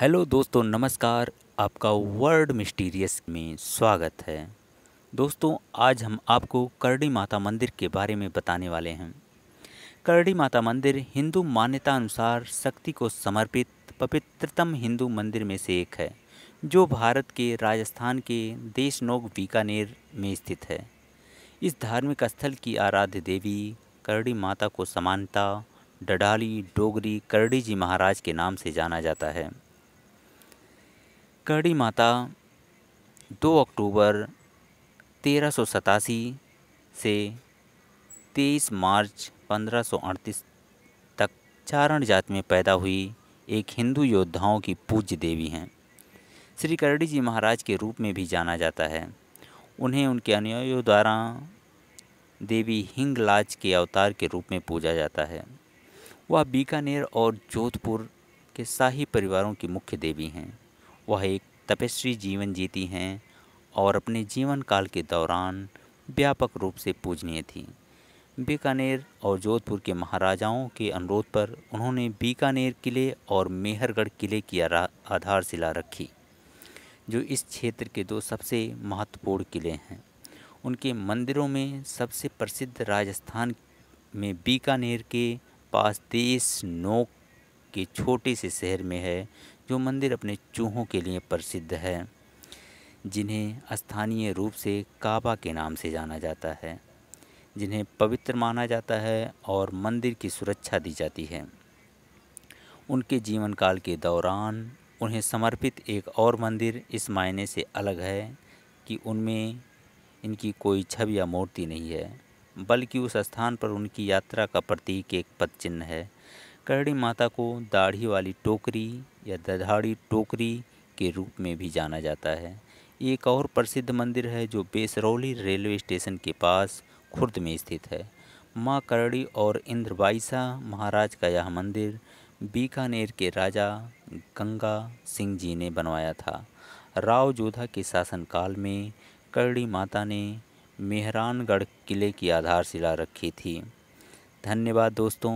hello दोस्तों नमस्कार आपका वर्ल्ड मिस्टीरियस में स्वागत है दोस्तों आज हम आपको करडी माता मंदिर के बारे में बताने वाले हैं करडी माता मंदिर हिंदू मान्यता अनुसार शक्ति को समर्पित पवित्रतम हिंदू मंदिर में से एक है जो भारत के राजस्थान के देशनोक बीकानेर में स्थित है इस धार्मिक स्थल की आराध्य देवी करडी माता को समानता डडाली डोगरी करडी जी महाराज के नाम से जाना जाता है करड़ी माता 2 अक्टूबर तेरह से 23 मार्च 1538 तक चारण जात में पैदा हुई एक हिंदू योद्धाओं की पूज्य देवी हैं श्री करड़ी जी महाराज के रूप में भी जाना जाता है उन्हें उनके अनुयायियों द्वारा देवी हिंगलाज के अवतार के रूप में पूजा जाता है वह बीकानेर और जोधपुर के शाही परिवारों की मुख्य देवी हैं वह एक तपस्वी जीवन जीती हैं और अपने जीवन काल के दौरान व्यापक रूप से पूजनीय थीं बीकानेर और जोधपुर के महाराजाओं के अनुरोध पर उन्होंने बीकानेर किले और मेहरगढ़ किले की आधारशिला रखी जो इस क्षेत्र के दो सबसे महत्वपूर्ण किले हैं उनके मंदिरों में सबसे प्रसिद्ध राजस्थान में बीकानेर के पास देश नोक के छोटे से शहर में है जो मंदिर अपने चूहों के लिए प्रसिद्ध है जिन्हें स्थानीय रूप से काबा के नाम से जाना जाता है जिन्हें पवित्र माना जाता है और मंदिर की सुरक्षा दी जाती है उनके जीवन काल के दौरान उन्हें समर्पित एक और मंदिर इस मायने से अलग है कि उनमें इनकी कोई छवि या मूर्ति नहीं है बल्कि उस स्थान पर उनकी यात्रा का प्रतीक एक पद चिन्ह है करड़ी माता को दाढ़ी वाली टोकरी या दधाड़ी टोकरी के रूप में भी जाना जाता है एक और प्रसिद्ध मंदिर है जो बेसरौली रेलवे स्टेशन के पास खुर्द में स्थित है माँ करड़ी और इंद्रबाइसा महाराज का यह मंदिर बीकानेर के राजा गंगा सिंह जी ने बनवाया था राव जोधा के शासनकाल में करड़ी माता ने मेहरानगढ़ किले की आधारशिला रखी थी धन्यवाद दोस्तों